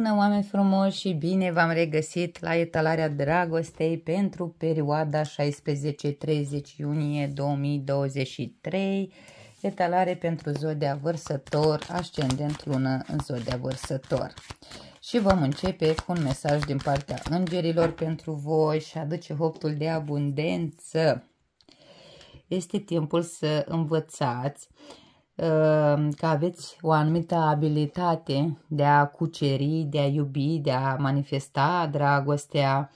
Bună oameni frumoși și bine v-am regăsit la etalarea dragostei pentru perioada 16-30 iunie 2023, etalare pentru zodia vărsător, ascendent lună în zodia vărsător. Și vom începe cu un mesaj din partea îngerilor pentru voi și aduce hoptul de abundență. Este timpul să învățați Ehm, că aveți o anumită abilitate de a cuceri, de a iubi, de a manifesta dragostea,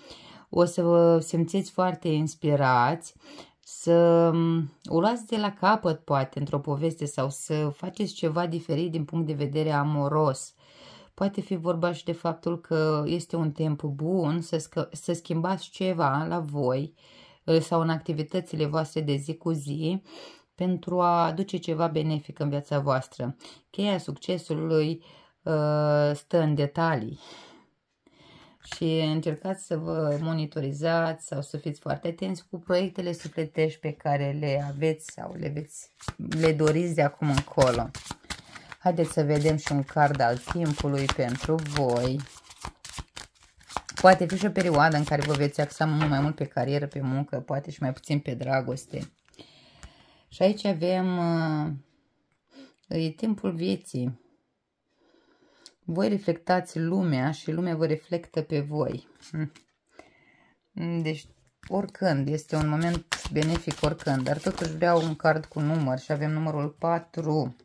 o să vă simțiți foarte inspirați să mm, o luați de la capăt, poate, într-o poveste sau să faceți ceva diferit din punct de vedere amoros. Poate fi vorba și de faptul că este un timp bun să, să schimbați ceva la voi eh, sau în activitățile voastre de zi cu zi pentru a aduce ceva benefic în viața voastră. Cheia succesului ă, stă în detalii și încercați să vă monitorizați sau să fiți foarte atenți cu proiectele sufletești pe care le aveți sau le, veți, le doriți de acum încolo. Haideți să vedem și un card al timpului pentru voi. Poate fi și o perioadă în care vă veți axa mult mai mult pe carieră, pe muncă, poate și mai puțin pe dragoste. Și aici avem, uh, e timpul vieții. Voi reflectați lumea și lumea vă reflectă pe voi. Hm. Deci, oricând, este un moment benefic oricând, dar totuși vreau un card cu număr și avem numărul 4.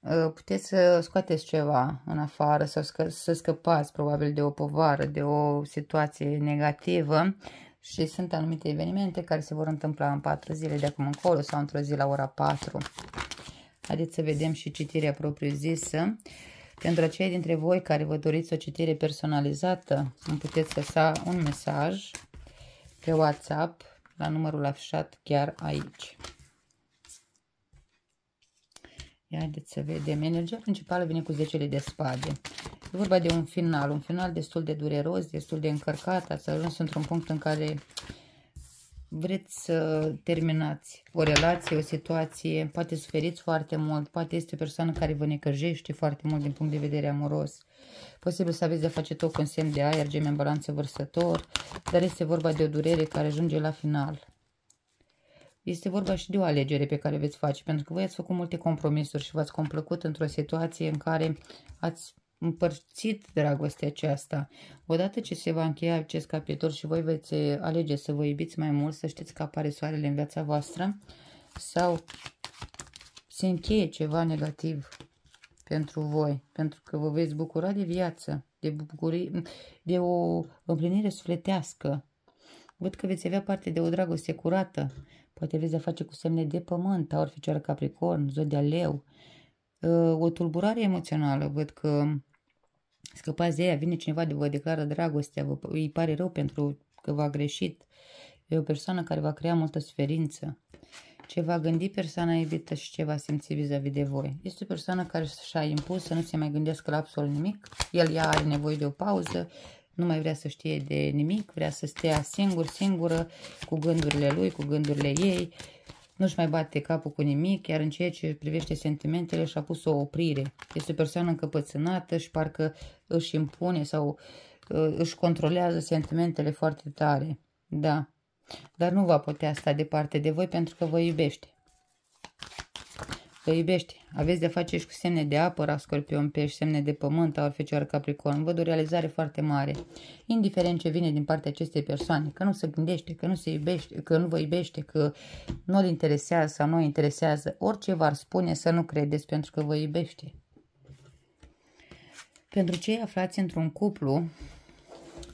Uh, puteți să scoateți ceva în afară sau să scăpați probabil de o povară, de o situație negativă, și sunt anumite evenimente care se vor întâmpla în 4 zile de acum încolo sau într-o zi la ora 4. Haideți să vedem și citirea propriu-zisă. Pentru cei dintre voi care vă doriți o citire personalizată, îmi puteți lăsa un mesaj pe WhatsApp la numărul afișat chiar aici. Ia haideți să vedem. Energia principală vine cu 10 de spade. E vorba de un final, un final destul de dureros, destul de încărcat, ați ajuns într-un punct în care vreți să terminați o relație, o situație, poate suferiți foarte mult, poate este o persoană care vă necăjește foarte mult din punct de vedere amoros. Posibil să aveți de-a face tot cu un semn de aer, gem în balanță vărsător, dar este vorba de o durere care ajunge la final. Este vorba și de o alegere pe care veți face, pentru că voi ați făcut multe compromisuri și v-ați complăcut într-o situație în care ați împărțit dragostea aceasta. Odată ce se va încheia acest capitol și voi veți alege să vă iubiți mai mult, să știți că apare soarele în viața voastră sau se încheie ceva negativ pentru voi, pentru că vă veți bucura de viață, de, bucurii, de o împlinire sufletească. Văd că veți avea parte de o dragoste curată, poate veți a face cu semne de pământ, taur, fecioară, capricorn, zodia leu, ă, o tulburare emoțională, văd că Scăpați de ea, vine cineva de vă declară dragostea, vă, îi pare rău pentru că v-a greșit. E o persoană care va crea multă suferință. Ce va gândi persoana iubită și ce va simți vis-a-vis -vis de voi. Este o persoană care și-a impus să nu se mai gândească la absolut nimic. El ea are nevoie de o pauză, nu mai vrea să știe de nimic, vrea să stea singur, singură, cu gândurile lui, cu gândurile ei. Nu-și mai bate capul cu nimic, iar în ceea ce privește sentimentele și-a pus o oprire. Este o persoană încăpățânată și parcă își impune sau uh, își controlează sentimentele foarte tare. Da, dar nu va putea sta departe de voi pentru că vă iubește că iubești. Aveți de face și cu semne de apă, a scorpion, pești, semne de pământ, aur, fecioară, capricorn. Văd o realizare foarte mare. Indiferent ce vine din partea acestei persoane, că nu se gândește, că nu se iubește, că nu vă iubește, că nu îl interesează sau nu îl interesează, orice v-ar spune să nu credeți pentru că vă iubește. Pentru cei aflați într-un cuplu,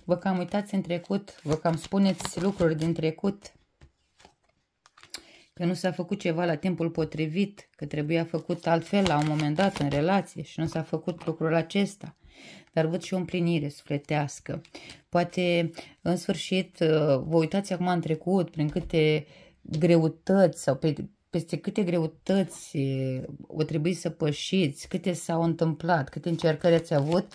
vă cam uitați în trecut, vă cam spuneți lucruri din trecut, că nu s-a făcut ceva la timpul potrivit, că trebuia făcut altfel la un moment dat în relație și nu s-a făcut lucrul acesta. Dar văd și o împlinire sufletească. Poate, în sfârșit, uh, vă uitați acum în trecut prin câte greutăți sau pe, peste câte greutăți uh, o trebuie să pășiți, câte s-au întâmplat, câte încercări ați avut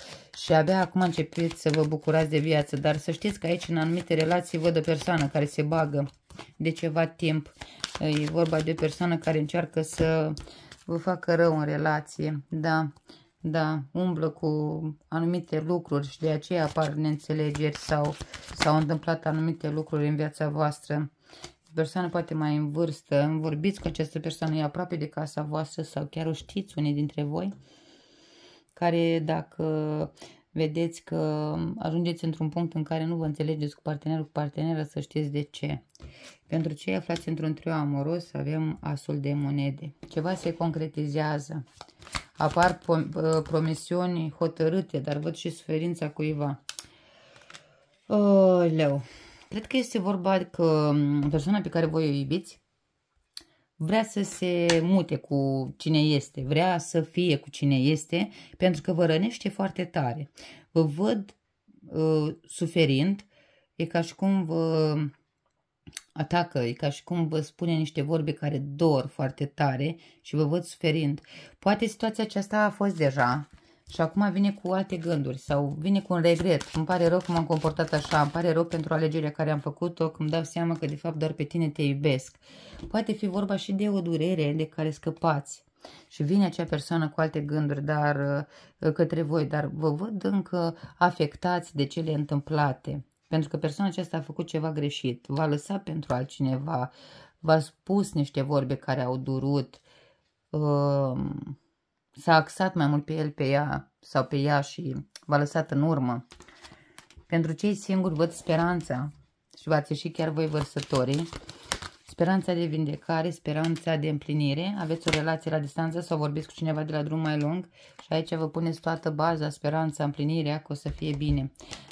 și abia acum începeți să vă bucurați de viață. Dar să știți că aici, în anumite relații, văd o persoană care se bagă de ceva timp E vorba de o persoană care încearcă să vă facă rău în relație, da, da, umblă cu anumite lucruri și de aceea apar neînțelegeri sau s-au întâmplat anumite lucruri în viața voastră. Persoană poate mai în vârstă, vorbiți că această persoană e aproape de casa voastră sau chiar o știți unii dintre voi, care dacă vedeți că ajungeți într-un punct în care nu vă înțelegeți cu partenerul, cu partenera, să știți de ce. Pentru ce aflați într-un trio amoros, avem asul de monede. Ceva se concretizează. Apar promisiuni hotărâte, dar văd și suferința cuiva. Oh, leu. Cred că este vorba că mm, persoana pe care voi o iubiți vrea să se mute cu cine este, vrea să fie cu cine este, pentru că vă rănește foarte tare. Vă văd uh, suferind, e ca și cum vă atacă, e ca și cum vă spune niște vorbe care dor foarte tare și vă văd suferind. Poate situația aceasta a fost deja și acum vine cu alte gânduri sau vine cu un regret. Îmi pare rău cum am comportat așa, îmi pare rău pentru alegerea care am făcut-o, că îmi dau seama că de fapt doar pe tine te iubesc. Uh, Poate fi vorba și de o durere de care scăpați și vine acea persoană cu alte gânduri dar uh, către voi, dar vă văd încă afectați de cele întâmplate. Pentru că persoana aceasta a făcut ceva greșit, v-a lăsat pentru altcineva, v-a spus niște vorbe care au durut, uh, s-a axat mai mult pe el, pe ea sau pe ea și v-a lăsat în urmă. Pentru cei singuri văd speranța și v-ați ieșit chiar voi vărsătorii Speranța de vindecare, speranța de împlinire. Aveți o relație la distanță sau vorbiți cu cineva de la drum mai lung și aici vă puneți toată baza, speranța, împlinirea, că o să fie bine.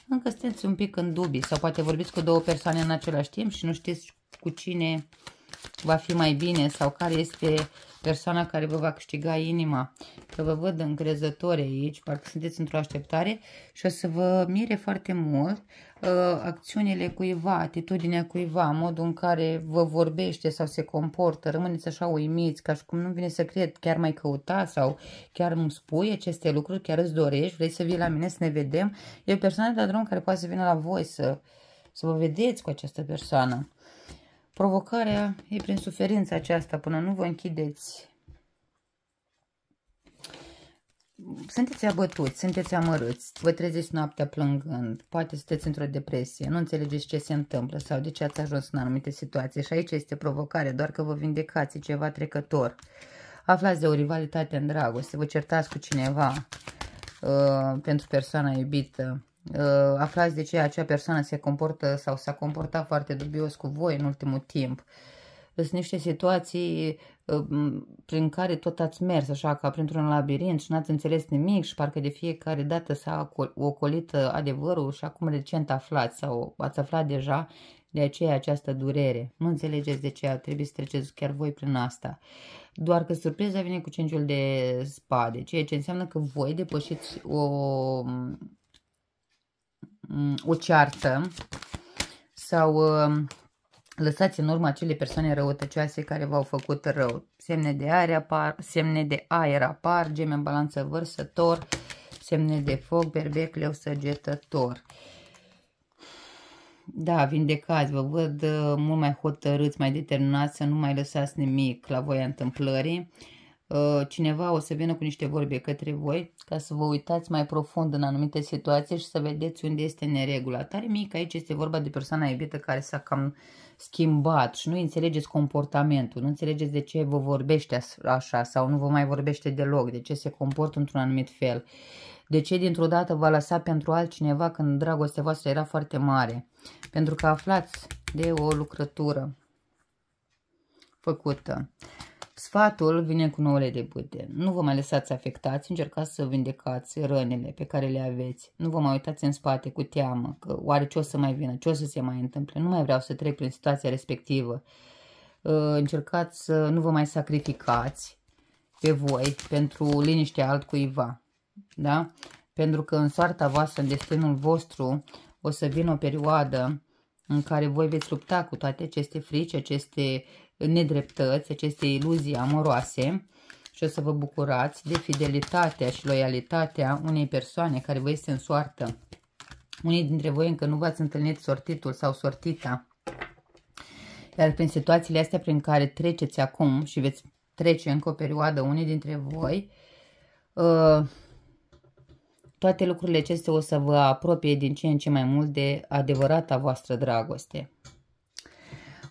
Încă sunteți un pic în dubii sau poate vorbiți cu două persoane în același timp și nu știți cu cine va fi mai bine sau care este persoana care vă va câștiga inima. Că vă văd încrezători aici, parcă sunteți într-o așteptare și o să vă mire foarte mult uh, acțiunile cuiva, atitudinea cuiva, modul în care vă vorbește sau se comportă. Rămâneți așa uimiți, ca și cum nu vine să cred, chiar mai căuta sau chiar îmi spui aceste lucruri, chiar îți dorești, vrei să vii la mine să ne vedem. E o persoană de drum care poate să vină la voi să, să vă vedeți cu această persoană. Provocarea e prin suferința aceasta, până nu vă închideți. Sunteți abătuți, sunteți amărâți, vă treziți noaptea plângând, poate sunteți într-o depresie, nu înțelegeți ce se întâmplă sau de ce ați ajuns în anumite situații și aici este provocare, doar că vă vindecați ceva trecător. Aflați de o rivalitate în dragoste, vă certați cu cineva uh, pentru persoana iubită, Uh, aflați de ce acea persoană se comportă sau s-a comportat foarte dubios cu voi în ultimul timp. Sunt niște situații uh, prin care tot ați mers așa ca printr-un labirint și n-ați înțeles nimic și parcă de fiecare dată s-a ocolit uh, adevărul și acum recent aflați sau ați aflat deja de aceea această durere. Nu înțelegeți de ce a trebuit să treceți chiar voi prin asta. Doar că surpriza vine cu cinciul de spade, ceea ce înseamnă că voi depășiți o, Mm, o ceartă sau uh, lăsați în urmă acele persoane răutăcioase care v-au făcut rău. Semne de, aer apar, semne de aer apar, geme în balanță vărsător, semne de foc, berbec, leu săgetător. Da, vindecați, vă văd uh, mult mai hotărâți, mai determinați să nu mai lăsați nimic la voia întâmplării. Uh, cineva o să vină cu niște vorbe către voi ca să vă uitați mai profund în anumite situații și să vedeți unde este neregula. Tare mic, aici este vorba de persoana iubită care s-a cam schimbat și nu înțelegeți comportamentul, nu înțelegeți de ce vă vorbește așa sau nu vă mai vorbește deloc, de ce se comportă într-un anumit fel. De ce dintr-o dată v-a lăsat pentru altcineva când dragostea voastră era foarte mare? Pentru că aflați de o lucrătură făcută. Sfatul vine cu nouăle de bâte. Nu vă mai lăsați afectați, încercați să vindecați rănile pe care le aveți. Nu vă mai uitați în spate cu teamă că oare ce o să mai vină, ce o să se mai întâmple. Nu mai vreau să trec prin situația respectivă. Ă, încercați să nu vă mai sacrificați pe voi pentru liniștea altcuiva. Da? Pentru că în soarta voastră, în destinul vostru, o să vină o perioadă în care voi veți lupta cu toate aceste frici, aceste nedreptăți, aceste iluzii amoroase și o să vă bucurați de fidelitatea și loialitatea unei persoane care vă este în soartă. Unii dintre voi încă nu v-ați întâlnit sortitul sau sortita. Iar prin situațiile astea prin care treceți acum și veți trece încă o perioadă unii dintre voi, uh, toate lucrurile acestea o să vă apropie din ce în ce mai mult de adevărata voastră dragoste.